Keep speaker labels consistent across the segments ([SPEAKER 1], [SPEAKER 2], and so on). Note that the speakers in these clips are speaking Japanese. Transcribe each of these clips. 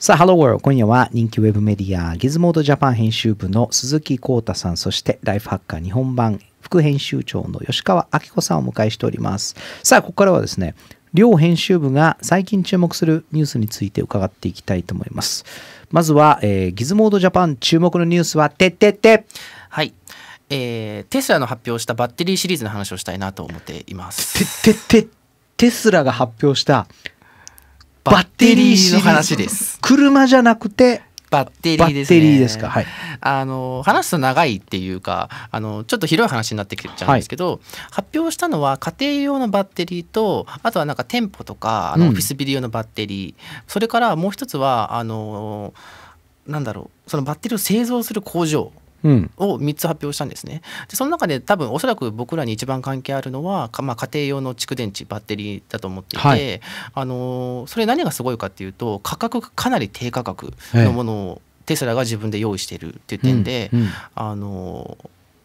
[SPEAKER 1] さあ、ハローワール今夜は人気ウェブメディア、ギズモードジャパン編集部の鈴木浩太さん、そしてライフハッカー日本版副編集長の吉川明子さんをお迎えしております。さあ、ここからはですね、両編集部が最近注目するニュースについて伺っていきたいと思います。まずは、えー、ギズモードジャパン注目のニュースは、てってて
[SPEAKER 2] はい。えー、テスラの発表したバッテリーシリーズの話をしたいなと思っています。てて
[SPEAKER 1] てテスラが発表した
[SPEAKER 2] バッテリーの話です。
[SPEAKER 1] 車じゃなくて
[SPEAKER 2] バッテリーですね。ーですか。はい。あの話すと長いっていうか、あのちょっと広い話になってきちゃうんですけど、はい、発表したのは家庭用のバッテリーと、あとはなんか店舗とかあのオフィスビル用のバッテリー、うん、それからもう一つはあのなんだろう、そのバッテリーを製造する工場。を3つ発表したんですね。でその中で多分おそらく僕らに一番関係あるのは、まあ、家庭用の蓄電池バッテリーだと思っていて、はい、あのそれ何がすごいかっていうと価格がかなり低価格のものをテスラが自分で用意しているっていう点で、うんうん、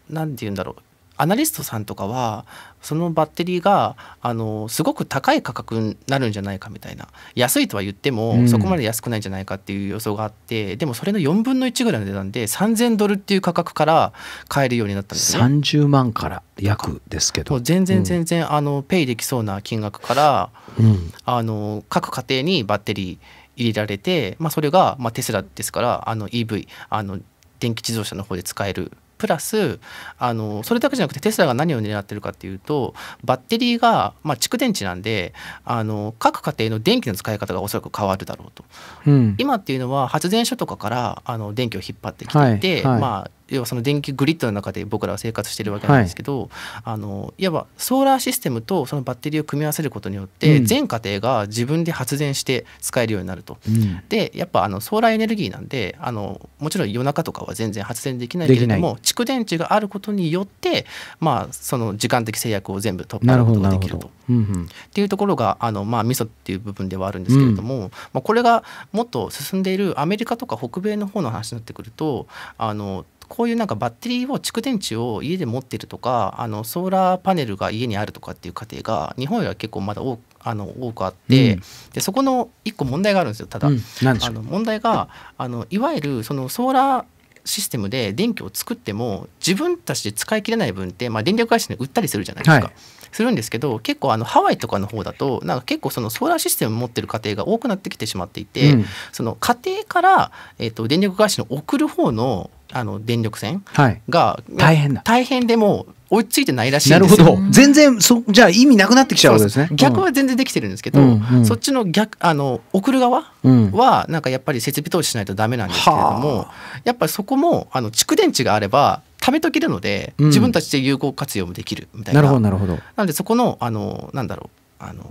[SPEAKER 2] 何て言うんだろうアナリストさんとかはそのバッテリーがあのすごく高い価格になるんじゃないかみたいな安いとは言ってもそこまで安くないんじゃないかっていう予想があって、うん、でもそれの4分の1ぐらいの値段で3000ドルっていう価格から買えるようになったんですね
[SPEAKER 1] 30万から約ですけど全然全
[SPEAKER 2] 然、うん、あのペイできそうな金額から、うん、あの各家庭にバッテリー入れられて、まあ、それが、まあ、テスラですからあの EV あの電気自動車の方で使えるプラスあのそれだけじゃなくてテスラが何を狙ってるかっていうとバッテリーが、まあ、蓄電池なんであの各家庭の電気の使い方がおそらく変わるだろうと、うん、今っていうのは発電所とかからあの電気を引っ張ってきていて、はいはい、まあ要はその電気グリッドの中で僕らは生活してるわけなんですけど、はい、あのいわばソーラーシステムとそのバッテリーを組み合わせることによって、全家庭が自分で発電して使えるようになると、うん、でやっぱあのソーラーエネルギーなんであのもちろん夜中とかは全然発電できないけれども蓄電池があることによって、まあ、その時間的制約を全部突破ることができると。うんうん、っていうところがあの、まあ、ミソっていう部分ではあるんですけれども、うん、まあ、これがもっと進んでいるアメリカとか北米の方の話になってくるとあのこういうなんかバッテリーを蓄電池を家で持ってるとかあのソーラーパネルが家にあるとかっていう家庭が日本よりは結構まだ多あの多くあって、うん、でそこの1個問題があるんですよただ、うん、あの問題があのいわゆるそのソーラーシステムで電気を作っても自分たちで使い切れない分って、まあ、電力会社に売ったりするじゃないですか。はい、するんですけど結構あのハワイとかの方だとなんか結構そのソーラーシステム持ってる家庭が多くなってきてしまっていて、うん、その家庭から、えーと、と電力会社に送る方のあの電力線が、はい、大変だ大変でも追いついてないらしいなるほど全然そじゃあ意味なくなってきちゃうわけですね逆は全然できてるんですけど、うんうん、そっちの逆あの送る側はなんかやっぱり設備投資しないとダメなんですけれども、うん、やっぱりそこもあの蓄電池があれば食べとけるので、自分たちで有効活用もできるみたいな、うん、なるほどなるほどなんでそこのあのなんだろうあの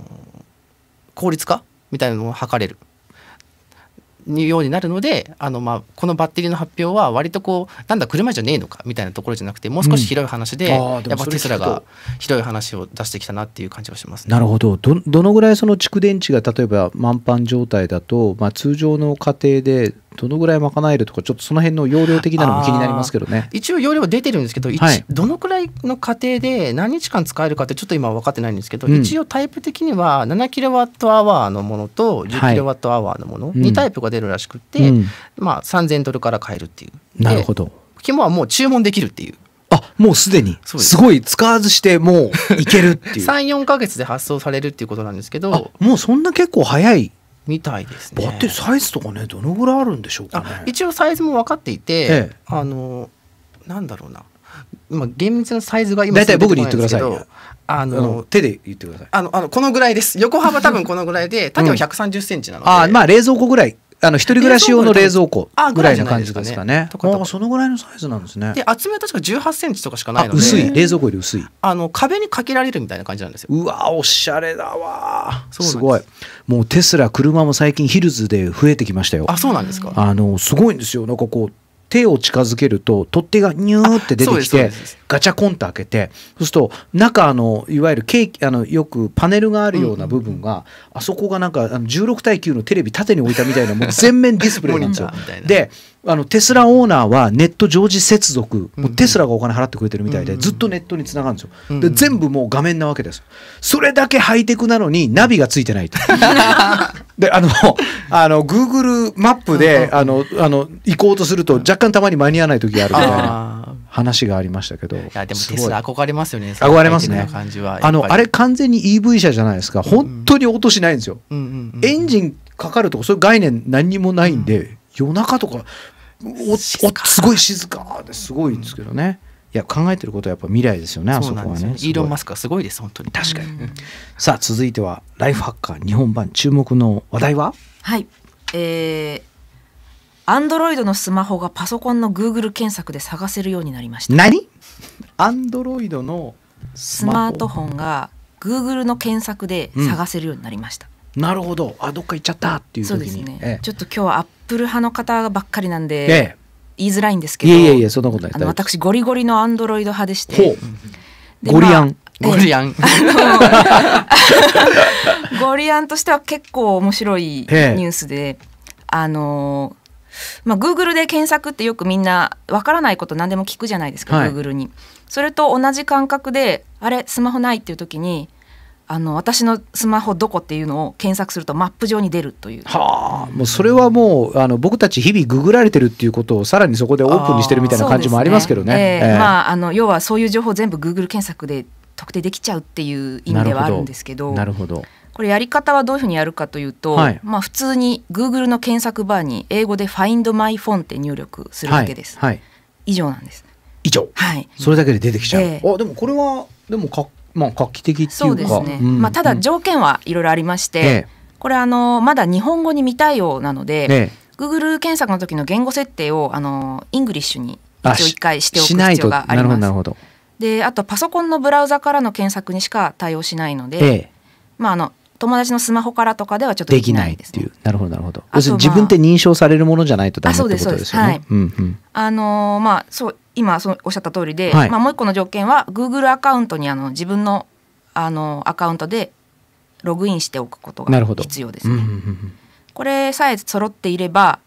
[SPEAKER 2] 効率化みたいなのを図れるにようになるのであの、まあ、このバッテリーの発表は割とこうなんだ車じゃねえのかみたいなところじゃなくてもう少し広い話でうん、やっぱテスラが広い話を出してきたなっていう感じはします、ね、なるほ
[SPEAKER 1] どどどのぐらいその蓄電池が例えば満帆状態だと、まあ、通常の家庭でどのぐらい賄えるとかちょっとその辺の容量的なのも気になりますけどね
[SPEAKER 2] 一応容量は出てるんですけど、はい、どのくらいの家庭で何日間使えるかってちょっと今分かってないんですけど、うん、一応タイプ的には7キロワットアワーのものと10キロワットアワーのもの、はい、2タイプが出るらしくて、うん、まあ、3000ドルから買えるっていう。なるほど。肝はもう注文できるっていう。あもうすでにすごい使わずしてもういけるっていう34 か月で発送されるっていうことなんですけどもうそんな結構早いみたいですねバッテサイズとかねどのぐらいあるんでしょうか、ね、一応サイズも分かっていて、ええ、あのなんだろうな厳密なサイズが今大体僕に言ってください
[SPEAKER 1] あの、手で言ってください
[SPEAKER 2] あのあのこのぐらいです横幅多分このぐらいで縦は1 3 0ンチなの
[SPEAKER 1] で、あまあ冷蔵庫ぐらいあの一人暮らし用の冷蔵庫ぐらいな感じですかね。ああそのぐらいのサイズなんですね。で
[SPEAKER 2] 厚みは確か18センチとかしかないので、薄い冷蔵庫より薄い。あの壁にかけられるみたいな感じなんですよ。うわおしゃれだわす。す
[SPEAKER 1] ごい。もうテスラ車も最近ヒルズで増えてきましたよ。あそうなんですか。あのすごいんですよ。なんかこう手を近づけると取っ手がニューって出てきて。ガチャコンと開けてそうすると中のいわゆるケーキあのよくパネルがあるような部分が、あそこがなんかあの16対9のテレビ縦に置いたみたいなもう全面ディスプレイなんですよ。であのテスラオーナーはネット常時接続、もうテスラがお金払ってくれてるみたいで、ずっとネットにつながるんですよ、で全部もう画面なわけですそれだけハイテクなのにナビがついてないと であのあの Google マップであのあの行こうとすると若干たまに間に合わない時があるみたいな。話がありましたけどいやでもテスラ憧れますよね憧れますねあのあれ完全に EV 車じゃないですか本当に音しないんですよ、エンジンかかるとかそういう概念何にもないんで、うん、夜中とかおおすごい静かですごいんですけどね、いや考えてることはやっぱ未来ですよねあそこはねイーロン・マ
[SPEAKER 2] スクはすごいです本当に確かに、
[SPEAKER 1] さあ続いてはライフハッカー日本版注目の話題は
[SPEAKER 3] はいえーアンドロイドのスマホがパソコンの Google 検索で探せるようになりました何アンドロイドのスマートフォンが Google の検索で探せるようになりました、うん、なるほどあどっか行っちゃったっていうそうですね、ええ、ちょっと今日はアップル派の方ばっかりなんで、え、言いづらいんですけどいやい
[SPEAKER 1] やそんなことない私
[SPEAKER 3] ゴリゴリのアンドロイド派でして
[SPEAKER 2] ゴリアン、まあゴリアン。
[SPEAKER 3] ゴリアンとしては結構面白いニュースで、あのまあ、Google で検索ってよくみんなわからないこと何でも聞くじゃないですか、はい、Google に。それと同じ感覚であれスマホないっていう時にあの私のスマホどこっていうのを検索するとマップ上に出るという。は
[SPEAKER 1] あ、もうそれはもうあの僕たち日々ググられてるっていうことをさらにそこでオープンにしてるみたいな感じもありますけどね。
[SPEAKER 3] まああの要はそういう情報全部 Google 検索で特定できちゃうっていう意味ではあるんですけど。なるほど。これやり方はどういうふうにやるかというと、はい、まあ、普通に Google の検索バーに英語で「Find My Phone」って入力するわけです、はい以上なんです以上、はい、
[SPEAKER 1] それだけで出てきちゃう、あでもこれはでもか、まあ、画期的そうですね、うん、まあ、た
[SPEAKER 3] だ条件はいろいろありまして、えー、これあのまだ日本語に見たいようなので、えー、Google 検索の時の言語設定をあのイングリッシュに一応一回しておく必要がありますなるほどであとパソコンのブラウザからの検索にしか対応しないので、まあ、あの友達のスマホからとかではちょっとできないで
[SPEAKER 1] す、ね、っていうなるほどなるほど、まあ、自分って認証されるものじゃないとダメってことですよね。
[SPEAKER 3] あのー、まあそう今そうおっしゃった通りで、はい、まあ、もう一個の条件は Google アカウントにあの自分のあのアカウントでログインしておくことが必要ですこれさえ揃っていれば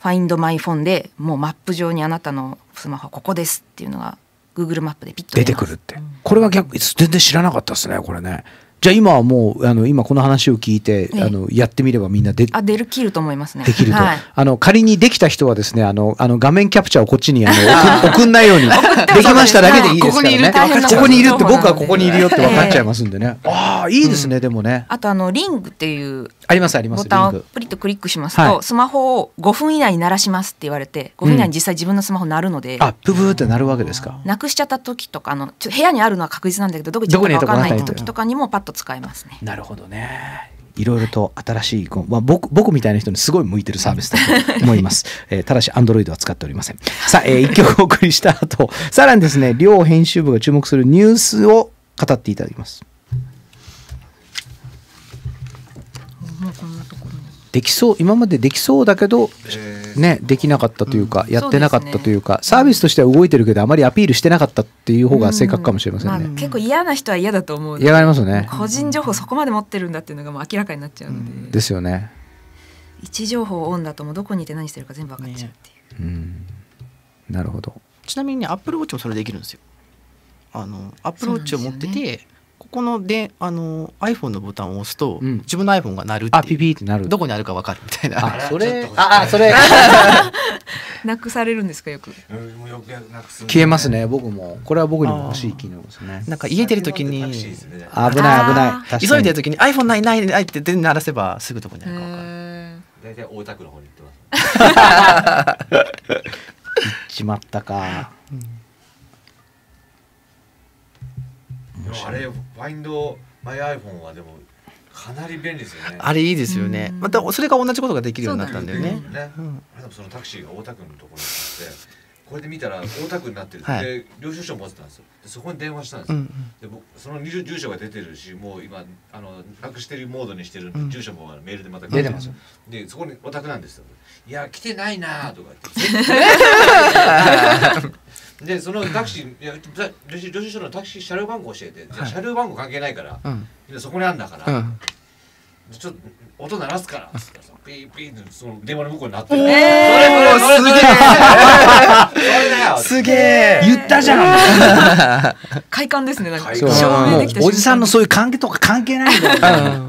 [SPEAKER 3] ファインドマイフォンでもうマップ上にあなたのスマホはここですっていうのが Google マップでピッ
[SPEAKER 1] と出てくるってこれは逆全然知らなかったですねこれね。じゃあ今はもうあの今この話を聞いて、あのやってみればみんなであ
[SPEAKER 3] 出るきると思いますねできると、はい、
[SPEAKER 1] あの仮にできた人はですねあのあの画面キャプチャーをこっちにあの 送送んないようにできましただけでいいですからねここにいるって僕はここにいるよって分かっちゃいますんでね、
[SPEAKER 3] えああいいですね、うん、でもねあとあのリングっていうありますありますボタンをプリッとクリックしますと、スマホを5分以内に鳴らしますって言われて5分以内に実際自分のスマホ鳴るので、うん、あ
[SPEAKER 1] プブーって鳴るわけですか
[SPEAKER 3] なくしちゃった時とかあの部屋にあるのは確実なんだけどどこに行ったか分かんない時とかにもパッとと使いますね。なるほどね。
[SPEAKER 1] いろいろと新しい、はい、まあ、僕僕みたいな人にすごい向いてるサービスだと 思います、えー、ただしアンドロイドは使っておりませんさあ、えー、1曲お送りした後さらにですね両編集部が注目するニュースを語っていただきますできそう今までできそうだけど、ね、できなかったというか、うん、やってなかったというか、ね、サービスとしては動いてるけどあまりアピールしてなかったっていう方が正確かもしれませんね、うんまあ、
[SPEAKER 3] 結構嫌な人は嫌だと思う嫌がり
[SPEAKER 1] ますね個
[SPEAKER 3] 人情報そこまで持ってるんだっていうのがもう明らかになっちゃうので、う
[SPEAKER 1] ん、ですよね
[SPEAKER 3] 位置情報オンだともどこにいて何してるか全部分かっちゃうっていう、ね、なるほどちなみにアップルウォッチもそ
[SPEAKER 2] れできるんですよあのアップルウォッチを持ってて、このであの iPhone のボタンを押すと、うん、自分の iPhone が鳴るってあピピってなるどこにあるか分かるみたいなあそれあそれ
[SPEAKER 3] なくされるんですかよく、消えま
[SPEAKER 2] すね僕もこれは僕にも欲しい機能ですねなんか家出る時に、ね、危
[SPEAKER 4] ない危ない急いで
[SPEAKER 2] る時に iPhone ないないないって鳴らせばすぐどこに
[SPEAKER 4] あるか分かる大体大田区の方に行って
[SPEAKER 1] ます 行
[SPEAKER 4] っ
[SPEAKER 2] ちまったか、うん
[SPEAKER 4] あれバインドマイアイフォンはでもかなり便利ですよねあれいい
[SPEAKER 2] ですよねまたそれが同じことができるようになったんだよねね、
[SPEAKER 4] うん、あれそのタクシーが大田区のところにあってこれで見たら大田区になってる、はい、で領収書持ってたんですよでそこに電話したんですよ、うんうん、で僕その住住所が出てるしもう今あのなくしてるモードにしてるんで、うん、住所もメールでまた出てますでそこにお宅なんですよ「いや来てないな」とか言って「でそのタクシーいや領収書のタクシー車両番号教えて、はい、車両番号関係ないから、うん、そこにあるんだから、うん、ちょっと音鳴らすからっつピーピーってその電話の向こうになってる、えー、それも、すげえ。すげえ言ったじ
[SPEAKER 3] ゃん快感ですねなんかおじさんの
[SPEAKER 1] そういう関係とか関係ない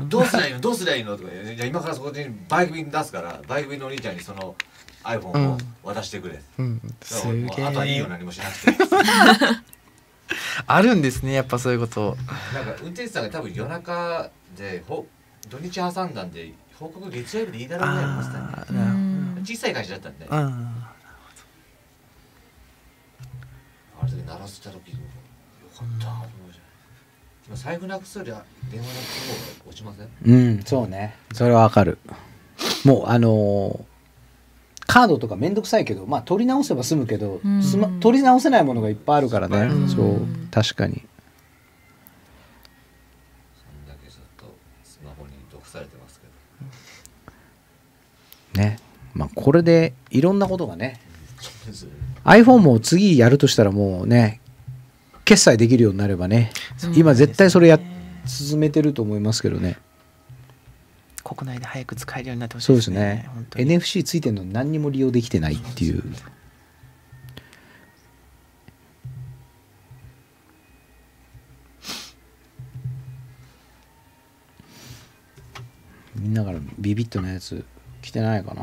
[SPEAKER 4] どうすりゃいいのどうすりゃいいのとかじゃ今からそこでバイク便出すからバイク便のお兄ちゃんにその iPhone を渡してくれ、うん、うん、あとはいいよ何もしなくて
[SPEAKER 2] あるんですねやっぱそういうこと
[SPEAKER 4] なんか運転手さんが多分夜中でほ土日挟んだんで報告月曜日でいいだろうぐいました
[SPEAKER 2] ね
[SPEAKER 4] 小さい会社だったんであれ鳴らせた時よかったう今財布なくすより電話なくす
[SPEAKER 1] 方が落ちませんうんそうねそれはわかるもうあのーカードとか面倒くさいけど、まあ、取り直せば済むけど、ま、取り直せないものがいっぱいあるからね、うそう確かに。ねまあ、これでいろんなことがね iPhone も次やるとしたらもうね決済できるようになればね、ね、今絶対それや進めてると思いますけどね。
[SPEAKER 2] 国内で早く使えるようになってほしいそうで
[SPEAKER 1] すね NFC ついてるの何にも利用できてないっていう。みんなからビビットなやつ来てないかな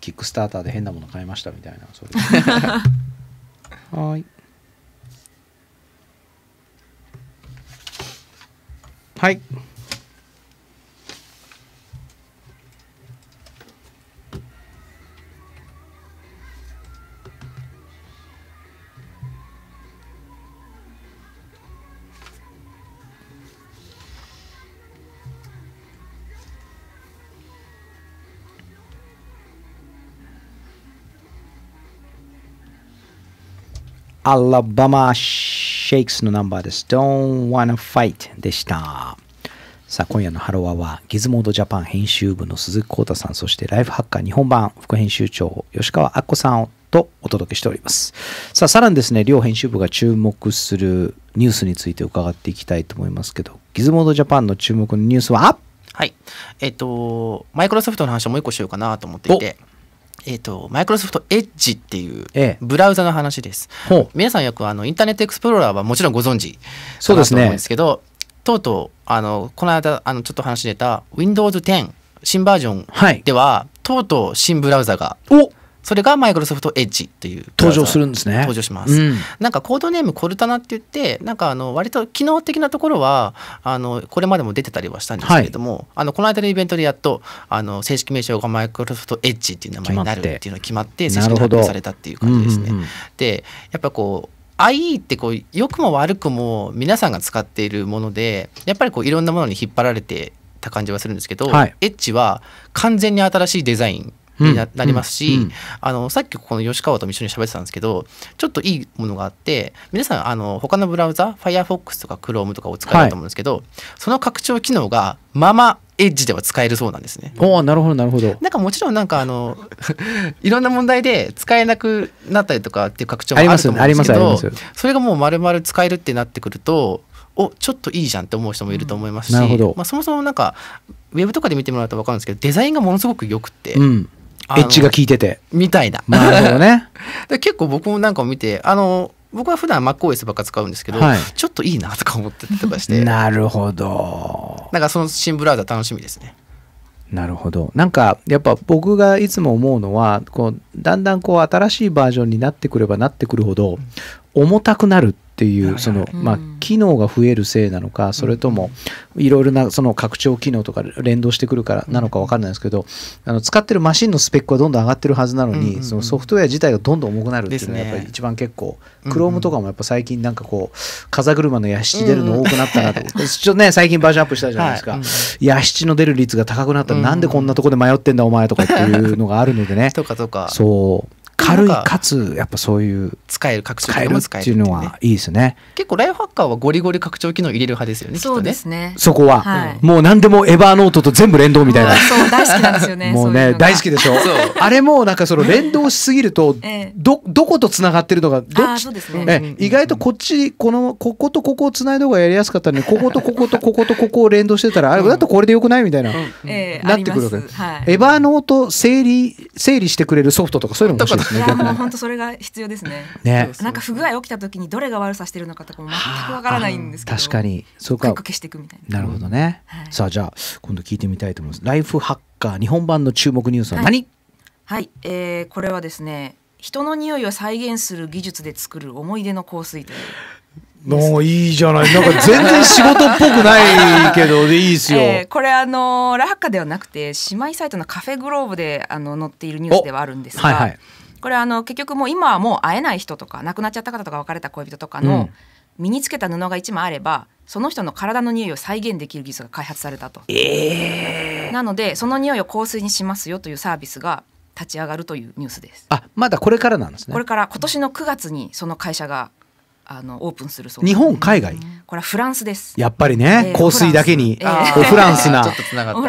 [SPEAKER 1] キックスターターで変なもの買いましたみたいなそれ はいはい Alabama Shakes のナンバーです。Don't Wanna Fight でした。さあ、今夜のハロワは、ギズモードジャパン編集部の鈴木浩太さん、そしてライフハッカー日本版副編集長、吉川ア子さんとお届けしております。さあ、さらにですね、両編集部が注目するニュースについて伺っていきたいと思いますけど、ギズモードジャパンの注目のニュースは
[SPEAKER 2] はい。えっ、ー、と、マイクロソフトの話をもう一個しようかなと思っていて。えっ、ー、と、マイクロソフトエッジっていうブラウザの話です。ええ、皆さんよくあのインターネットエクスプローラーはもちろんご存知そうですね。ですけど、とうとうあのこの間あのちょっと話し出た Windows 10新バージョンでは、はい、とうとう新ブラウザがおそれがマイクロソフトエッジという登場するんですね登場します、うん、なんかコードネームコルタナって言ってなんかあの割と機能的なところはあのこれまでも出てたりはしたんですけれども、はい、あのこの間のイベントでやっとあの正式名称がマイクロソフトエッジっていう名前になるっていうのが決まって正式に発表されたっていう感じですね、うんうん、でやっぱこう IE ってこう良くも悪くも皆さんが使っているものでやっぱりこういろんなものに引っ張られてた感じはするんですけど、はい、エッジは完全に新しいデザインにな,、りますし、あのさっきこの吉川とも一緒に喋ってたんですけどちょっといいものがあって皆さんあの他のブラウザ Firefox とか Chrome とかを使えると思うんですけど、はい、その拡張機能がままエッジでは使えるそうなんですね。おなるほどなるほど。なんかもちろんなんかあの いろんな問題で使えなくなったりとかっていう拡張もあると思うんですけど、それがもうまるまる使えるってなってくるとおちょっといいじゃんって思う人もいると思いますし、うん、まあ、そもそもなんかウェブとかで見てもらうと分かるんですけどデザインがものすごくよくて、うエッジが効いてて。みたいな。なるほどね。で結構僕もなんかを見て、あの、僕は普段 MacOS ばっか使うんですけど、はい、ちょっといいなとか思っ
[SPEAKER 1] てたりとかして。なるほ
[SPEAKER 2] ど。なんかその新ブラウザ楽しみですね。
[SPEAKER 1] なるほど。なんか、やっぱ僕がいつも思うのは、こう、だんだんこう、新しいバージョンになってくればなってくるほど、重たくなるっていうその、まあ、機能が増えるせいなのかそれともいろいろなその拡張機能とか連動してくるからなのか分かんないですけどあの使ってるマシンのスペックはどんどん上がってるはずなのにそのソフトウェア自体がどんどん重くなるっていうのがやっぱり一番結構クロームとかもやっぱ最近なんかこう風車の屋敷出るの多くなったなと ちょっとね最近バージョンアップしたじゃないですか屋敷の出る率が高くなったらなんでこんなとこで迷ってんだお前とかってい
[SPEAKER 2] うのがあるのでね そう軽いかつやっぱそういう使える拡張機能も使えるっていうのはいいですね結構ライフハッカーはゴリゴリ拡張機能入れる派ですよねそうですねそこは、はい、
[SPEAKER 1] もう何でもエバーノートと全部連動みたいな、そう大好きなんですよね もうね大好きでしょあれもなんかその連動しすぎると、どどことつながってるのがどっち、ね、え意外とこっちこのこことここをつないだ方がやりやすかったのにこことこことこことここを連動してたら、あれだとこれでよくないみたいな、なってくるわけ、はい、エバーノート整理整理してくれるソフトとかそういうのもいですねいやもう本
[SPEAKER 3] 当それが必要ですね。ね。なんか不具合起きた時にどれが悪さしてるのかとかも全くわからないんです
[SPEAKER 1] けど。確かに。そうか。消していくみたいな。なるほどね。はい、さあじゃあ今度聞いてみたいと思います。ライフハッカー日本版の注目ニュースは何？
[SPEAKER 3] はい、はい、えー、これはですね人の匂いを再現する技術で作る思い出の香水という。
[SPEAKER 1] もういいじ
[SPEAKER 4] ゃない。なんか全然仕事っぽくないけどでいいですよ。えー、
[SPEAKER 3] これあのラハッカではなくて姉妹サイトのカフェグローブであの載っているニュースではあるんですが。はいはいこれあの結局もう今はもう会えない人とか亡くなっちゃった方とか別れた恋人とかの、身につけた布が一枚あればその人の体の匂いを再現できる技術が開発されたと、えー、なのでその匂いを香水にしますよというサービスが立ち上がるというニュースです
[SPEAKER 1] あまだこれからなんですねこれ
[SPEAKER 3] から今年の9月にその会社があのオープンするそう日本海外これはフランスです
[SPEAKER 1] やっぱりね、えー、香水だけに、えー、フランスな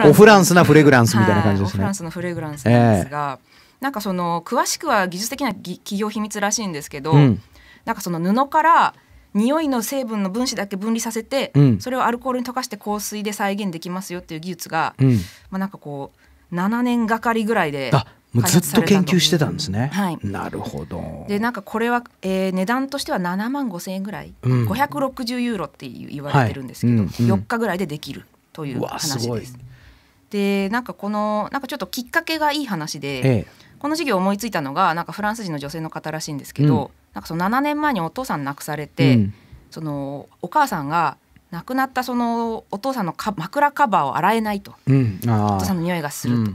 [SPEAKER 1] オ フランスなフレグランスみたいな感じですね、はい、フランス
[SPEAKER 3] のフレグランスなんですが、なんかその詳しくは技術的な企業秘密らしいんですけど、うん、なんかその布から匂いの成分の分子だけ分離させて、うん、それをアルコールに溶かして香水で再現できますよっていう技術が、うん、まあ、なんかこう7年がかりぐらいでもうずっと研究して
[SPEAKER 1] たんですね。はい、なるほど。
[SPEAKER 3] でなんかこれは、えー、値段としては7万5千円ぐらい、うん、560ユーロって言われてるんで
[SPEAKER 1] すけど、4
[SPEAKER 3] 日ぐらいでできるという話です。すでなんかこのなんかちょっときっかけがいい話で。ええこの事業思いついたのがなんかフランス人の女性の方らしいんですけど、うん、なんかその7年前にお父さん亡くされて、うん、そのお母さんが亡くなったそのお父さんのか枕カバーを洗えないと、
[SPEAKER 1] うん、お父さんの匂いがすると、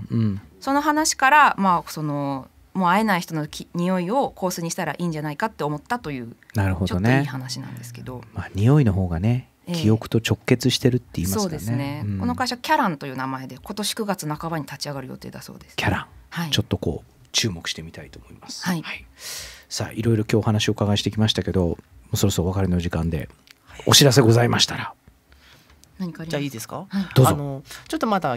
[SPEAKER 3] その話から、まあ、そのもう会えない人のき匂いをコースにしたらいいんじゃないかって思ったという
[SPEAKER 1] なるほど、ね、いい
[SPEAKER 3] 話なんですけど、まあ、
[SPEAKER 1] 匂いの方がね記憶と直結してるって言いますかね、えー、そうですね、この会
[SPEAKER 3] 社キャランという名前で今年9月半ばに立ち上がる予定だそうです、キャラン、はい、
[SPEAKER 1] ちょっとこう注目してみたいと思います。はい、はい、さあいろいろ今日お話をお伺いしてきましたけどもうそろそろお別れの時間で、お知らせございましたら。
[SPEAKER 3] 何かじ
[SPEAKER 2] ゃあいいですか、はい、どうぞちょっとまだ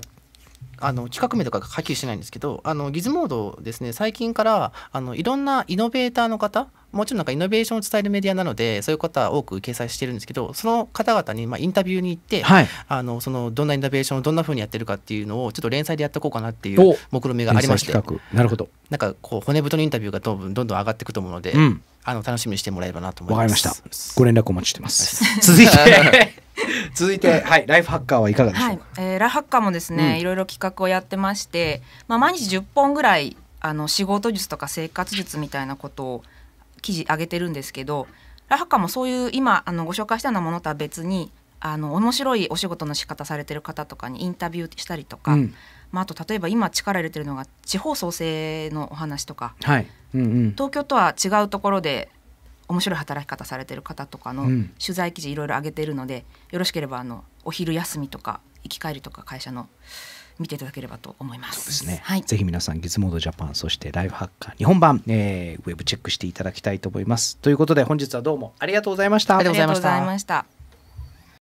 [SPEAKER 2] あの企画名とかはっきりしてないんですけどあのギズモードですね最近からあのいろんなイノベーターの方もちろんなんかイノベーションを伝えるメディアなのでそういう方多く掲載してるんですけどその方々にまインタビューに行って、はい、あのそのどんなイノベーションをどんなふうにやってるかっていうのをちょっと連載でやっていこうかなっていう目論みがありましてなるほどなんかこう骨太のインタビューがどんどんどんどん上がっていくと思うので、うん、あの楽しみにしてもらえればなと思います。わか
[SPEAKER 1] りましたご連絡お待ちしてます続い
[SPEAKER 2] て 続いて、はい、ライフ
[SPEAKER 1] ハッカーはいかがでしょうか、はい、
[SPEAKER 3] えー、ライフハッカーもですね、うん、いろいろ企画をやってまして、まあ、毎日10本ぐらいあの仕事術とか生活術みたいなことを記事上げてるんですけどライフハッカーもそういう今あのご紹介したようなものとは別にあの面白いお仕事の仕方されてる方とかにインタビューしたりとか、うん、まあ、あと例えば今力入れてるのが地方創生のお話とか、はいうんうん、東京とは違うところで面白い働き方されてる方とかの取材記事いろいろ上げてるので、うん、よろしければあのお昼休みとか行き帰りとか会社の見ていただければと思います。そう
[SPEAKER 1] ですね。はい、ぜひ皆さん、ギズモードジャパン、そしてライフハッカー日本版、えー、ウェブチェックしていただきたいと思います。ということで、本日はどうも
[SPEAKER 3] ありがとうございました。ありがとうございました。